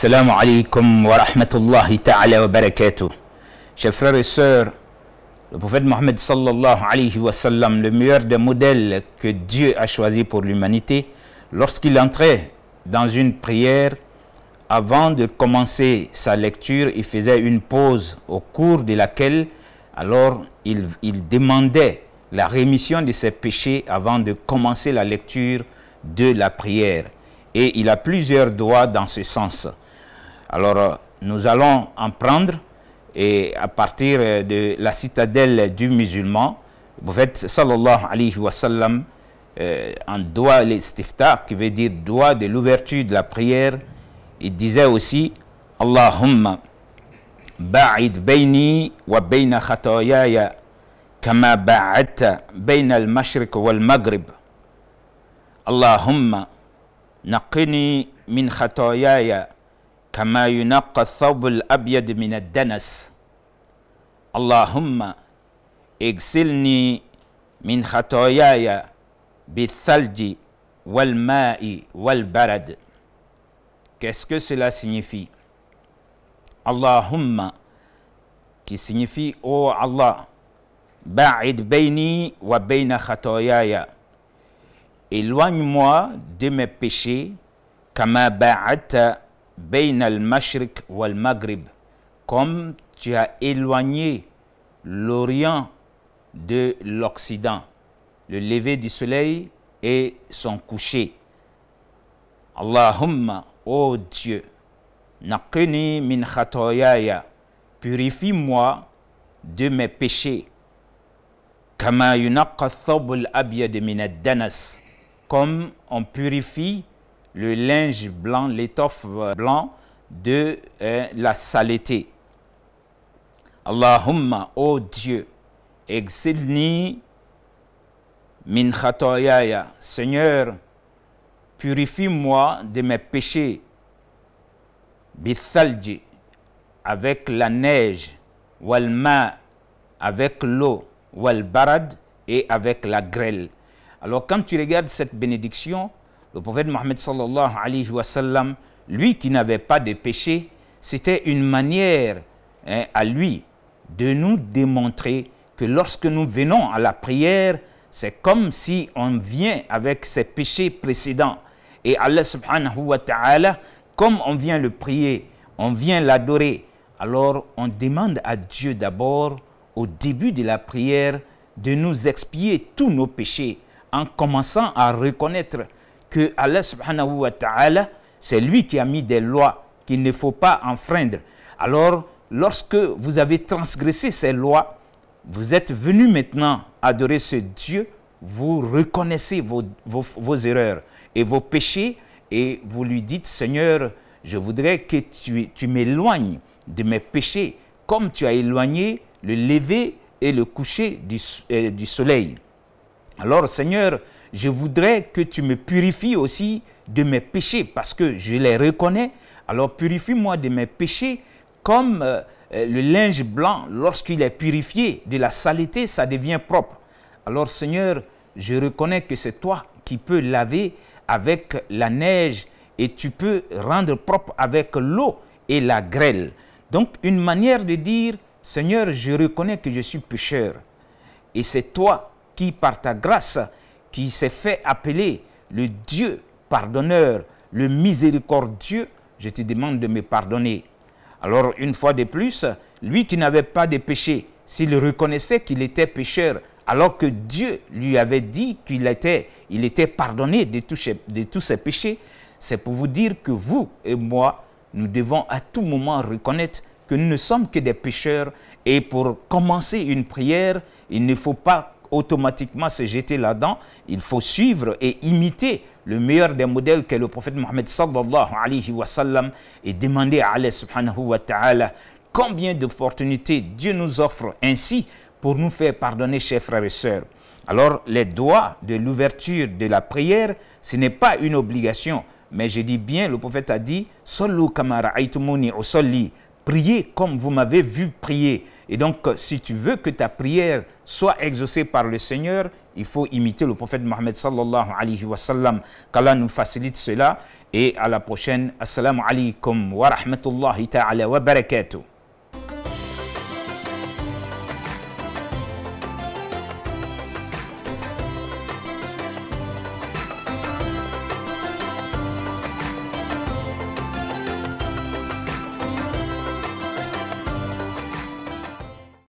Assalamu alaikum wa rahmatullahi ta'ala wa barakatuh. Chers frères et sœurs, le prophète Mohammed sallallahu alayhi wa sallam, le meilleur des modèles que Dieu a choisi pour l'humanité, lorsqu'il entrait dans une prière, avant de commencer sa lecture, il faisait une pause au cours de laquelle, alors, il, il demandait la rémission de ses péchés avant de commencer la lecture de la prière. Et il a plusieurs doigts dans ce sens. Alors, nous allons en prendre et à partir de la citadelle du musulman, le prophète sallallahu alayhi wa sallam, euh, en en doigt stifta, qui veut dire doigt de l'ouverture de la prière, il disait aussi Allahumma ba'id bayni wa bayna ya kama ba'adta bayna al-mashriq wal-maghrib. Allahumma naqini min ya كما ينقى الثوب الأبيض من الدنس اللهم اغسلني من خطاياي بالثلج والماء والبرد Qu'est-ce que cela signifie Allahumma qui signifie Ô oh Allah, ba'id bayni wa bayna khatoyaya. Éloigne-moi de mes péchés, kama ba'ata Bein al mashrik wal Maghrib, comme tu as éloigné l'Orient de l'Occident, le lever du soleil et son coucher. Allahumma, ô oh Dieu, naqini min khatoyaya, purifie-moi de mes péchés. Kama yunaqqa thawb abyad min ad-danas, comme on purifie le linge blanc, l'étoffe blanc de euh, la saleté. Allahumma, ô oh Dieu, exilni min Seigneur, purifie-moi de mes péchés. Bithalji, avec la neige. Walma, avec l'eau. Walbarad, et avec la grêle. Alors quand tu regardes cette bénédiction, le prophète Mohammed sallallahu alayhi wa sallam, lui qui n'avait pas de péché, c'était une manière hein, à lui de nous démontrer que lorsque nous venons à la prière, c'est comme si on vient avec ses péchés précédents. Et Allah subhanahu wa ta'ala, comme on vient le prier, on vient l'adorer, alors on demande à Dieu d'abord, au début de la prière, de nous expier tous nos péchés en commençant à reconnaître que Allah subhanahu wa c'est lui qui a mis des lois qu'il ne faut pas enfreindre. Alors, lorsque vous avez transgressé ces lois, vous êtes venu maintenant adorer ce Dieu, vous reconnaissez vos, erreurs et vos péchés et vous lui dites, Seigneur, je voudrais que tu, tu m'éloignes de mes péchés comme tu as éloigné le lever et le coucher du, euh, du soleil. Alors Seigneur, je voudrais que tu me purifies aussi de mes péchés parce que je les reconnais. Alors purifie-moi de mes péchés comme euh, euh, le linge blanc, lorsqu'il est purifié de la saleté, ça devient propre. Alors Seigneur, je reconnais que c'est toi qui peux laver avec la neige et tu peux rendre propre avec l'eau et la grêle. Donc une manière de dire, Seigneur, je reconnais que je suis pécheur. Et c'est toi qui, par ta grâce, qui s'est fait appeler le Dieu pardonneur, le miséricordieux, je te demande de me pardonner. Alors une fois de plus, lui qui n'avait pas de péché, s'il reconnaissait qu'il était pécheur, alors que Dieu lui avait dit qu'il était, il était pardonné de, de tous ses péchés, c'est pour vous dire que vous et moi, nous devons à tout moment reconnaître que nous ne sommes que des pécheurs et pour commencer une prière, il ne faut pas automatiquement se jeter là-dedans. Il faut suivre et imiter le meilleur des modèles que le prophète Mohammed sallallahu alayhi wa sallam et demander à Allah subhanahu wa ta'ala combien d'opportunités Dieu nous offre ainsi pour nous faire pardonner, chers frères et sœurs. Alors, les doigts de l'ouverture de la prière, ce n'est pas une obligation. Mais je dis bien, le prophète a dit, « Sallu kama usalli » Priez comme vous m'avez vu prier. Et donc, euh, si tu veux que ta prière soit exaucée par le Seigneur, il faut imiter le prophète Mohammed sallallahu alayhi wa sallam. Qu'Allah nous facilite cela. Et à la prochaine. Assalamu alaikum wa rahmatullahi ta'ala wa barakatuh.